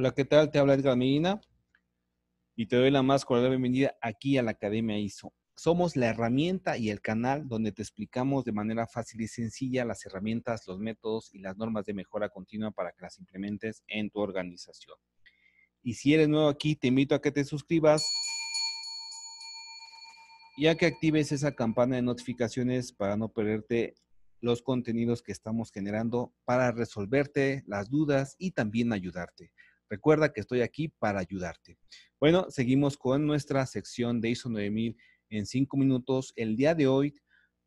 Hola, ¿qué tal? Te habla Edgar Medina y te doy la más cordial bienvenida aquí a la Academia ISO. Somos la herramienta y el canal donde te explicamos de manera fácil y sencilla las herramientas, los métodos y las normas de mejora continua para que las implementes en tu organización. Y si eres nuevo aquí, te invito a que te suscribas y a que actives esa campana de notificaciones para no perderte los contenidos que estamos generando para resolverte las dudas y también ayudarte. Recuerda que estoy aquí para ayudarte. Bueno, seguimos con nuestra sección de ISO 9000 en 5 minutos. El día de hoy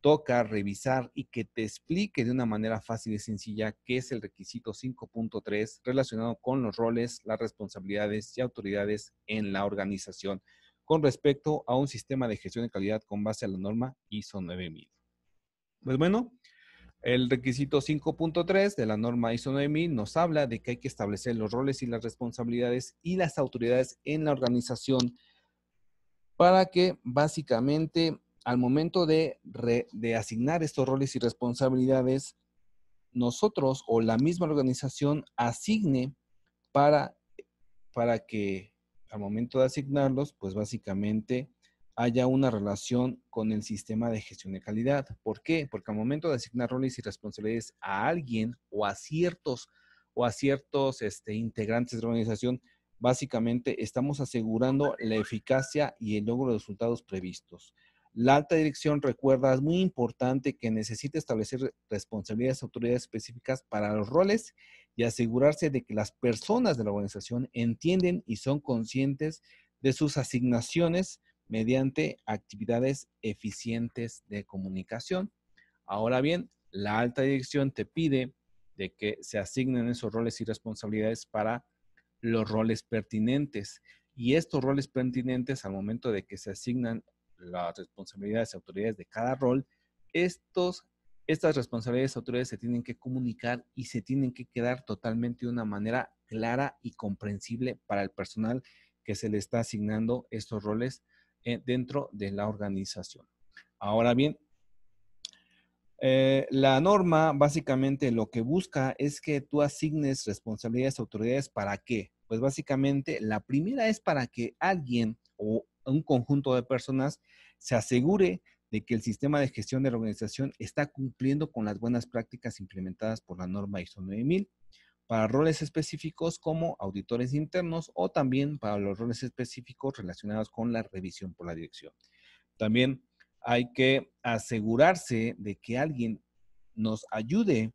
toca revisar y que te explique de una manera fácil y sencilla qué es el requisito 5.3 relacionado con los roles, las responsabilidades y autoridades en la organización con respecto a un sistema de gestión de calidad con base a la norma ISO 9000. Pues bueno, el requisito 5.3 de la norma ISO 9000 nos habla de que hay que establecer los roles y las responsabilidades y las autoridades en la organización para que básicamente al momento de, asignar estos roles y responsabilidades, nosotros o la misma organización asigne para, para que al momento de asignarlos, pues básicamente haya una relación con el sistema de gestión de calidad. ¿Por qué? Porque al momento de asignar roles y responsabilidades a alguien o a ciertos o a ciertos este, integrantes de la organización, básicamente estamos asegurando la eficacia y el logro de resultados previstos. La alta dirección recuerda, es muy importante que necesite establecer responsabilidades autoridades específicas para los roles y asegurarse de que las personas de la organización entienden y son conscientes de sus asignaciones mediante actividades eficientes de comunicación. Ahora bien, la alta dirección te pide de que se asignen esos roles y responsabilidades para los roles pertinentes. Y estos roles pertinentes, al momento de que se asignan las responsabilidades y autoridades de cada rol, estos, estas responsabilidades y autoridades se tienen que comunicar y se tienen que quedar totalmente de una manera clara y comprensible para el personal que se le está asignando estos roles dentro de la organización. Ahora bien, eh, la norma básicamente lo que busca es que tú asignes responsabilidades a autoridades para qué. Pues básicamente la primera es para que alguien o un conjunto de personas se asegure de que el sistema de gestión de la organización está cumpliendo con las buenas prácticas implementadas por la norma ISO 9000 para roles específicos como auditores internos o también para los roles específicos relacionados con la revisión por la dirección. También hay que asegurarse de que alguien nos ayude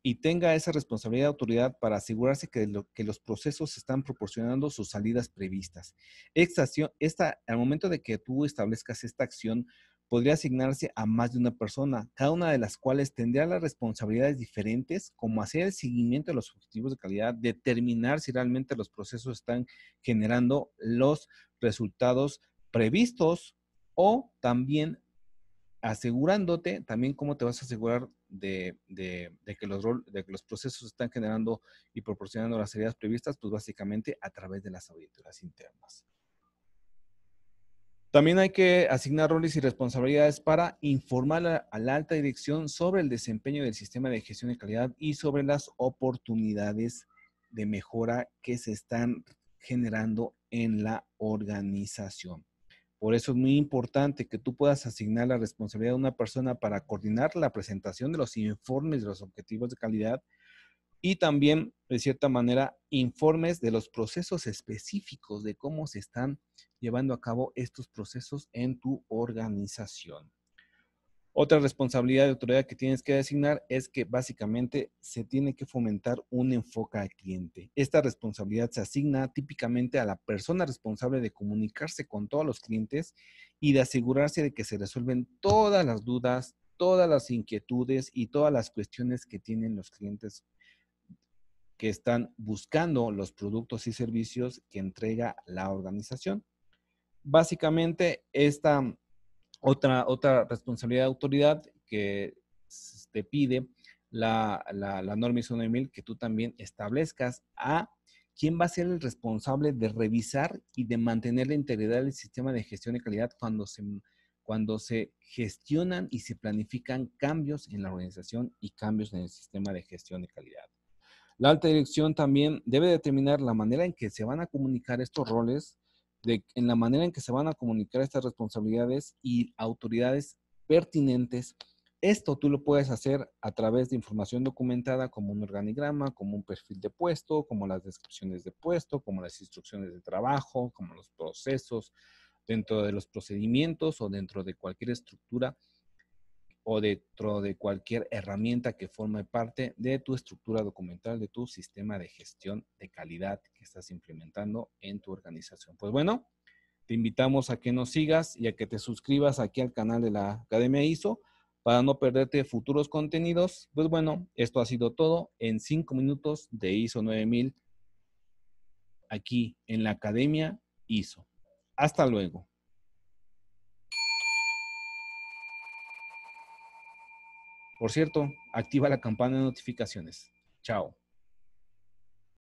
y tenga esa responsabilidad de autoridad para asegurarse que, los procesos están proporcionando sus salidas previstas. Esta, acción, esta, al momento de que tú establezcas esta acción podría asignarse a más de una persona, cada una de las cuales tendría las responsabilidades diferentes, como hacer el seguimiento de los objetivos de calidad, determinar si realmente los procesos están generando los resultados previstos o también asegurándote también cómo te vas a asegurar de, que los de que los procesos están generando y proporcionando las ideas previstas, pues básicamente a través de las auditorías internas. También hay que asignar roles y responsabilidades para informar a, la alta dirección sobre el desempeño del sistema de gestión de calidad y sobre las oportunidades de mejora que se están generando en la organización. Por eso es muy importante que tú puedas asignar la responsabilidad de una persona para coordinar la presentación de los informes de los objetivos de calidad y también, de cierta manera, informes de los procesos específicos de cómo se están llevando a cabo estos procesos en tu organización. Otra responsabilidad de autoridad que tienes que designar es que básicamente se tiene que fomentar un enfoque al cliente. Esta responsabilidad se asigna típicamente a la persona responsable de comunicarse con todos los clientes y de asegurarse de que se resuelven todas las dudas, todas las inquietudes y todas las cuestiones que tienen los clientes que están buscando los productos y servicios que entrega la organización básicamente esta otra, otra responsabilidad de autoridad que te pide la, la, norma ISO 9000 que tú también establezcas a quién va a ser el responsable de revisar y de mantener la integridad del sistema de gestión de calidad cuando se, cuando se gestionan y se planifican cambios en la organización y cambios en el sistema de gestión de calidad. La alta dirección también debe determinar la manera en que se van a comunicar estos roles en la manera en que se van a comunicar estas responsabilidades y autoridades pertinentes. Esto tú lo puedes hacer a través de información documentada como un organigrama, como un perfil de puesto, como las descripciones de puesto, como las instrucciones de trabajo, como los procesos, dentro de los procedimientos o dentro de cualquier estructura o dentro de cualquier herramienta que forme parte de tu estructura documental, de tu sistema de gestión de calidad que estás implementando en tu organización. Pues bueno, te invitamos a que nos sigas y a que te suscribas aquí al canal de la Academia ISO para no perderte futuros contenidos. Pues bueno, esto ha sido todo en cinco minutos de ISO 9000 aquí en la Academia ISO. Hasta luego. Por cierto, activa la campana de notificaciones. Chao.